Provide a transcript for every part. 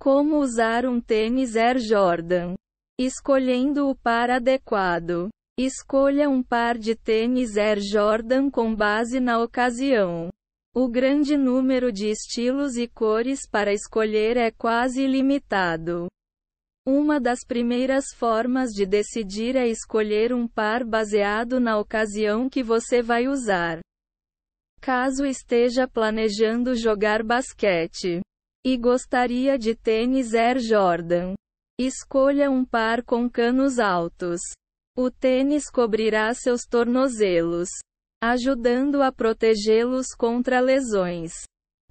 Como usar um tênis Air Jordan? Escolhendo o par adequado. Escolha um par de tênis Air Jordan com base na ocasião. O grande número de estilos e cores para escolher é quase ilimitado. Uma das primeiras formas de decidir é escolher um par baseado na ocasião que você vai usar. Caso esteja planejando jogar basquete, e gostaria de tênis Air Jordan. Escolha um par com canos altos. O tênis cobrirá seus tornozelos, ajudando a protegê-los contra lesões.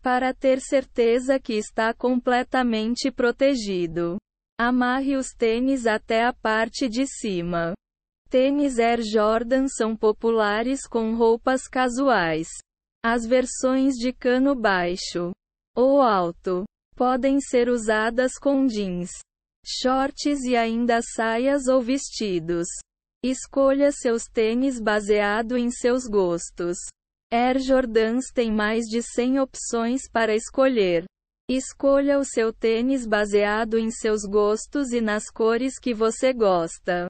Para ter certeza que está completamente protegido, amarre os tênis até a parte de cima. Tênis Air Jordan são populares com roupas casuais. As versões de cano baixo ou alto. Podem ser usadas com jeans, shorts e ainda saias ou vestidos. Escolha seus tênis baseado em seus gostos. Air Jordans tem mais de 100 opções para escolher. Escolha o seu tênis baseado em seus gostos e nas cores que você gosta.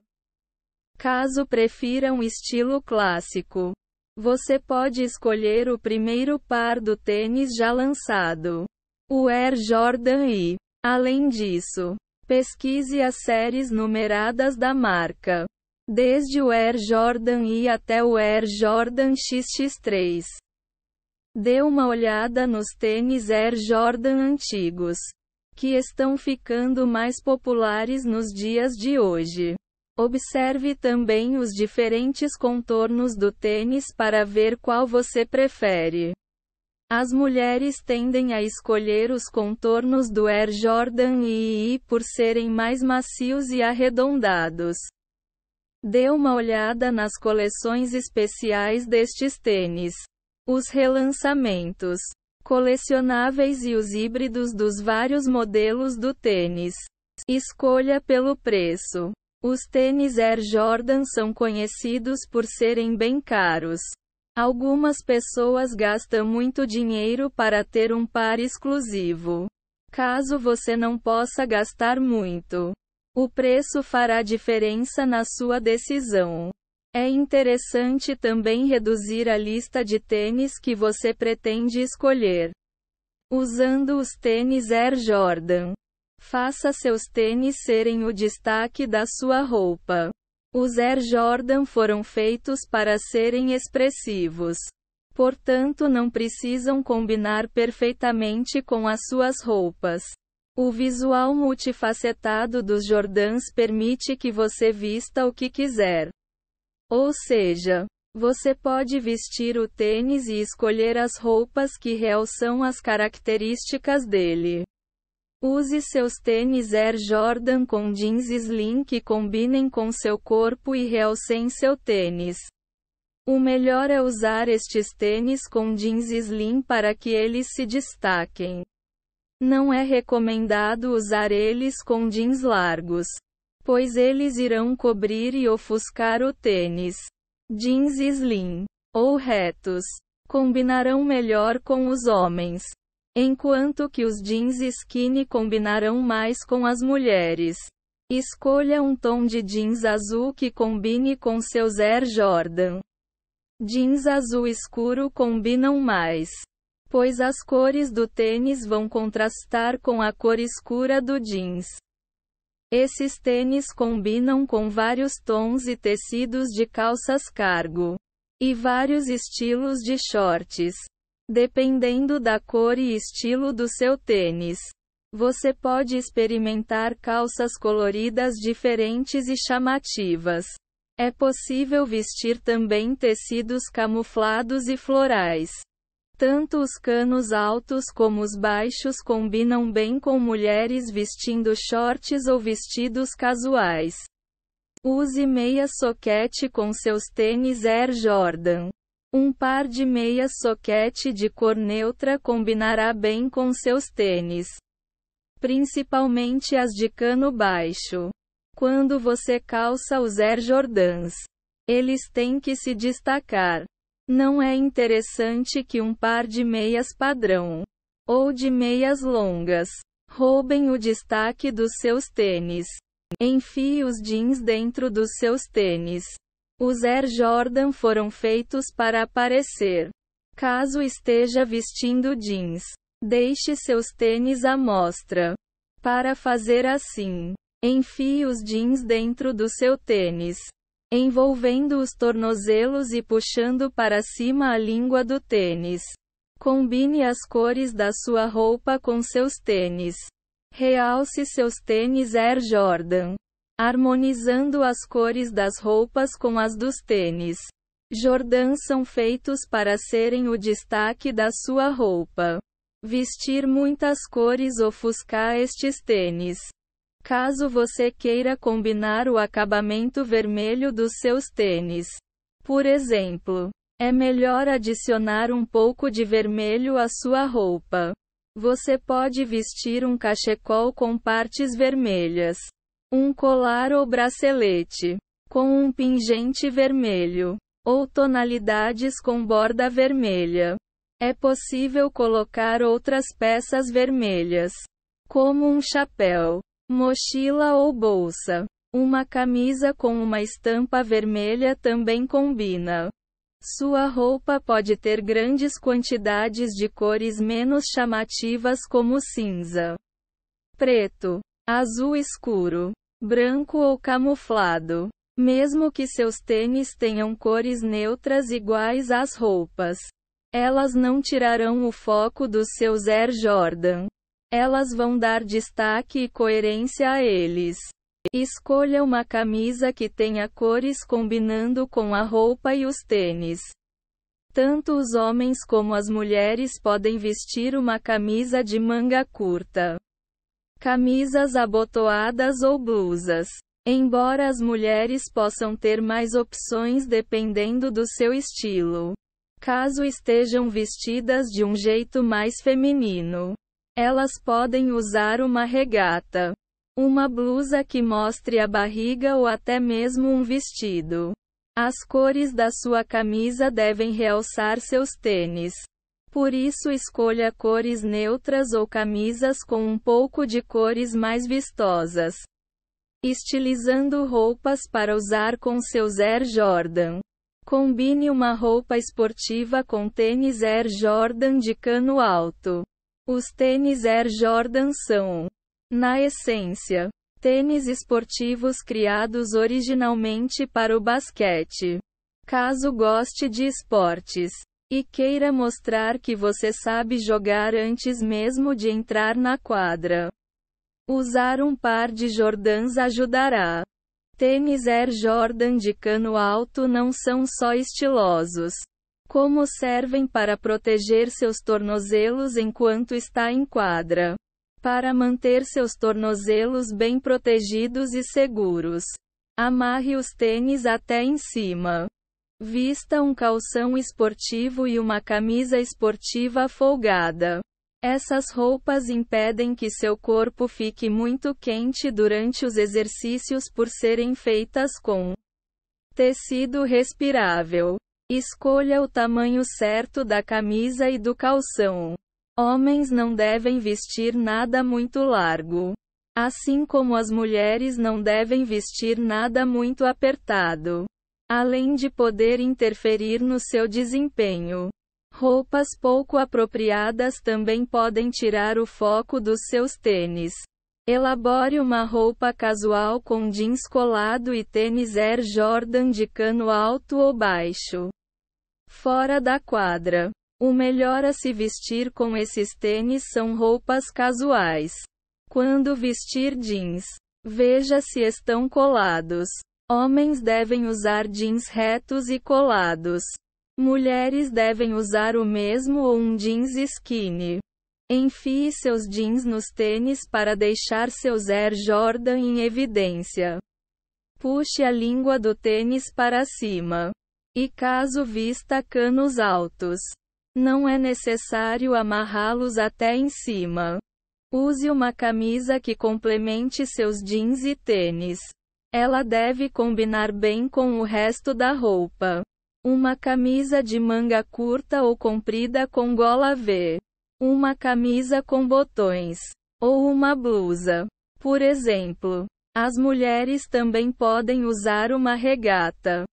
Caso prefira um estilo clássico, você pode escolher o primeiro par do tênis já lançado, o Air Jordan e, além disso, pesquise as séries numeradas da marca, desde o Air Jordan I até o Air Jordan XX3. Dê uma olhada nos tênis Air Jordan antigos, que estão ficando mais populares nos dias de hoje. Observe também os diferentes contornos do tênis para ver qual você prefere. As mulheres tendem a escolher os contornos do Air Jordan II por serem mais macios e arredondados. Dê uma olhada nas coleções especiais destes tênis. Os relançamentos, colecionáveis e os híbridos dos vários modelos do tênis. Escolha pelo preço. Os tênis Air Jordan são conhecidos por serem bem caros. Algumas pessoas gastam muito dinheiro para ter um par exclusivo. Caso você não possa gastar muito, o preço fará diferença na sua decisão. É interessante também reduzir a lista de tênis que você pretende escolher. Usando os tênis Air Jordan. Faça seus tênis serem o destaque da sua roupa. Os Air Jordan foram feitos para serem expressivos. Portanto, não precisam combinar perfeitamente com as suas roupas. O visual multifacetado dos Jordans permite que você vista o que quiser. Ou seja, você pode vestir o tênis e escolher as roupas que realçam as características dele. Use seus tênis Air Jordan com jeans slim que combinem com seu corpo e realcem seu tênis. O melhor é usar estes tênis com jeans slim para que eles se destaquem. Não é recomendado usar eles com jeans largos, pois eles irão cobrir e ofuscar o tênis. Jeans slim ou retos combinarão melhor com os homens enquanto que os jeans skinny combinarão mais com as mulheres. Escolha um tom de jeans azul que combine com seus Air Jordan. Jeans azul escuro combinam mais, pois as cores do tênis vão contrastar com a cor escura do jeans. Esses tênis combinam com vários tons e tecidos de calças cargo e vários estilos de shorts. Dependendo da cor e estilo do seu tênis, você pode experimentar calças coloridas diferentes e chamativas. É possível vestir também tecidos camuflados e florais. Tanto os canos altos como os baixos combinam bem com mulheres vestindo shorts ou vestidos casuais. Use meia soquete com seus tênis Air Jordan. Um par de meias soquete de cor neutra combinará bem com seus tênis, principalmente as de cano baixo. Quando você calça os Air Jordans, eles têm que se destacar. Não é interessante que um par de meias padrão ou de meias longas roubem o destaque dos seus tênis. Enfie os jeans dentro dos seus tênis. Os Air Jordan foram feitos para aparecer. Caso esteja vestindo jeans, deixe seus tênis à mostra. Para fazer assim, enfie os jeans dentro do seu tênis, envolvendo os tornozelos e puxando para cima a língua do tênis. Combine as cores da sua roupa com seus tênis. Realce seus tênis Air Jordan harmonizando as cores das roupas com as dos tênis. Jordan são feitos para serem o destaque da sua roupa. Vestir muitas cores ofusca estes tênis. Caso você queira combinar o acabamento vermelho dos seus tênis, por exemplo, é melhor adicionar um pouco de vermelho à sua roupa. Você pode vestir um cachecol com partes vermelhas um colar ou bracelete com um pingente vermelho ou tonalidades com borda vermelha. É possível colocar outras peças vermelhas, como um chapéu, mochila ou bolsa. Uma camisa com uma estampa vermelha também combina. Sua roupa pode ter grandes quantidades de cores menos chamativas como cinza, preto, azul escuro, branco ou camuflado. Mesmo que seus tênis tenham cores neutras iguais às roupas, elas não tirarão o foco dos seus Air Jordan. Elas vão dar destaque e coerência a eles. Escolha uma camisa que tenha cores combinando com a roupa e os tênis. Tanto os homens como as mulheres podem vestir uma camisa de manga curta. Camisas abotoadas ou blusas. Embora as mulheres possam ter mais opções dependendo do seu estilo, caso estejam vestidas de um jeito mais feminino, elas podem usar uma regata, uma blusa que mostre a barriga ou até mesmo um vestido. As cores da sua camisa devem realçar seus tênis. Por isso escolha cores neutras ou camisas com um pouco de cores mais vistosas. Estilizando roupas para usar com seus Air Jordan. Combine uma roupa esportiva com tênis Air Jordan de cano alto. Os tênis Air Jordan são, na essência, tênis esportivos criados originalmente para o basquete. Caso goste de esportes, e queira mostrar que você sabe jogar antes mesmo de entrar na quadra. Usar um par de Jordans ajudará. Tênis Air Jordan de cano alto não são só estilosos. Como servem para proteger seus tornozelos enquanto está em quadra. Para manter seus tornozelos bem protegidos e seguros. Amarre os tênis até em cima. Vista um calção esportivo e uma camisa esportiva folgada. Essas roupas impedem que seu corpo fique muito quente durante os exercícios por serem feitas com tecido respirável. Escolha o tamanho certo da camisa e do calção. Homens não devem vestir nada muito largo. Assim como as mulheres não devem vestir nada muito apertado além de poder interferir no seu desempenho. Roupas pouco apropriadas também podem tirar o foco dos seus tênis. Elabore uma roupa casual com jeans colado e tênis Air Jordan de cano alto ou baixo. Fora da quadra. O melhor a se vestir com esses tênis são roupas casuais. Quando vestir jeans, veja se estão colados. Homens devem usar jeans retos e colados. Mulheres devem usar o mesmo ou um jeans skinny. Enfie seus jeans nos tênis para deixar seus Air Jordan em evidência. Puxe a língua do tênis para cima. E caso vista canos altos, não é necessário amarrá-los até em cima. Use uma camisa que complemente seus jeans e tênis. Ela deve combinar bem com o resto da roupa. Uma camisa de manga curta ou comprida com gola V. Uma camisa com botões. Ou uma blusa. Por exemplo, as mulheres também podem usar uma regata.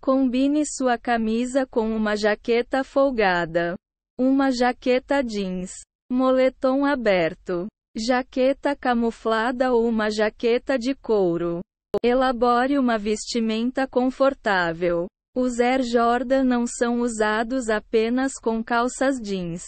Combine sua camisa com uma jaqueta folgada. Uma jaqueta jeans. Moletom aberto. Jaqueta camuflada ou uma jaqueta de couro. Elabore uma vestimenta confortável. Os Air Jordan não são usados apenas com calças jeans.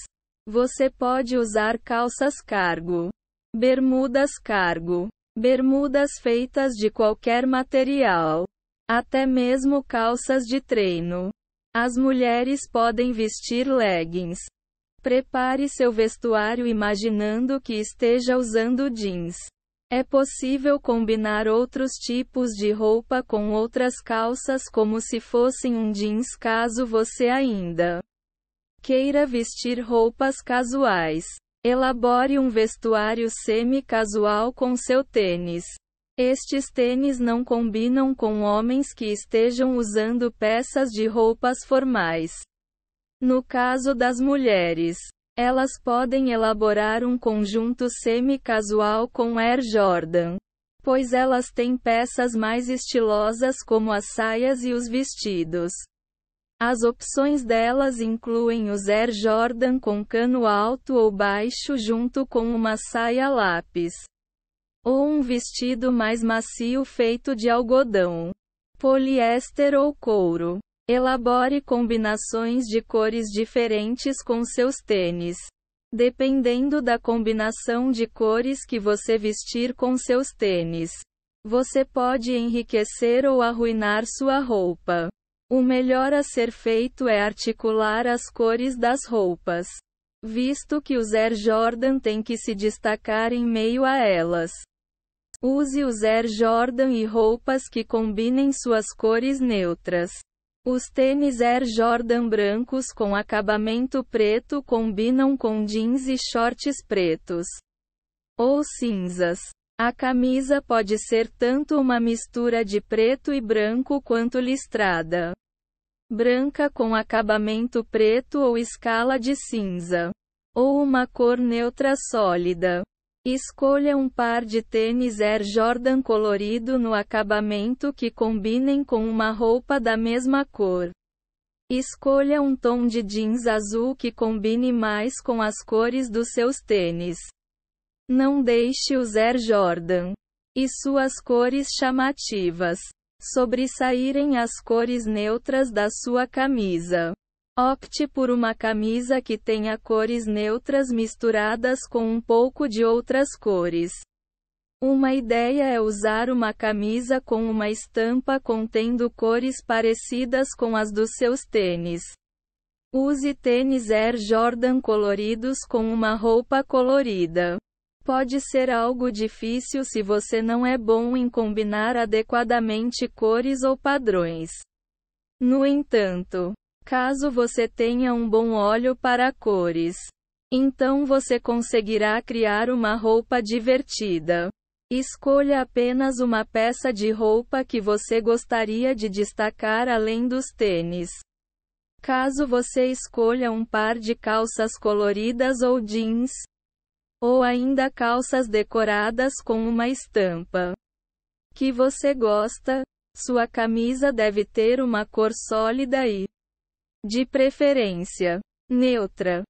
Você pode usar calças cargo, bermudas cargo, bermudas feitas de qualquer material, até mesmo calças de treino. As mulheres podem vestir leggings. Prepare seu vestuário imaginando que esteja usando jeans. É possível combinar outros tipos de roupa com outras calças como se fossem um jeans caso você ainda queira vestir roupas casuais. Elabore um vestuário semi-casual com seu tênis. Estes tênis não combinam com homens que estejam usando peças de roupas formais. No caso das mulheres, elas podem elaborar um conjunto semi-casual com Air Jordan, pois elas têm peças mais estilosas como as saias e os vestidos. As opções delas incluem os Air Jordan com cano alto ou baixo junto com uma saia lápis. Ou um vestido mais macio feito de algodão, poliéster ou couro. Elabore combinações de cores diferentes com seus tênis. Dependendo da combinação de cores que você vestir com seus tênis, você pode enriquecer ou arruinar sua roupa. O melhor a ser feito é articular as cores das roupas, visto que os Air Jordan têm que se destacar em meio a elas. Use os Air Jordan e roupas que combinem suas cores neutras. Os tênis Air Jordan brancos com acabamento preto combinam com jeans e shorts pretos ou cinzas. A camisa pode ser tanto uma mistura de preto e branco quanto listrada. Branca com acabamento preto ou escala de cinza. Ou uma cor neutra sólida. Escolha um par de tênis Air Jordan colorido no acabamento que combinem com uma roupa da mesma cor. Escolha um tom de jeans azul que combine mais com as cores dos seus tênis. Não deixe os Air Jordan e suas cores chamativas sobressaírem as cores neutras da sua camisa. Opte por uma camisa que tenha cores neutras misturadas com um pouco de outras cores. Uma ideia é usar uma camisa com uma estampa contendo cores parecidas com as dos seus tênis. Use tênis Air Jordan coloridos com uma roupa colorida. Pode ser algo difícil se você não é bom em combinar adequadamente cores ou padrões. No entanto, Caso você tenha um bom olho para cores, então você conseguirá criar uma roupa divertida. Escolha apenas uma peça de roupa que você gostaria de destacar além dos tênis. Caso você escolha um par de calças coloridas ou jeans, ou ainda calças decoradas com uma estampa que você gosta, sua camisa deve ter uma cor sólida e de preferência neutra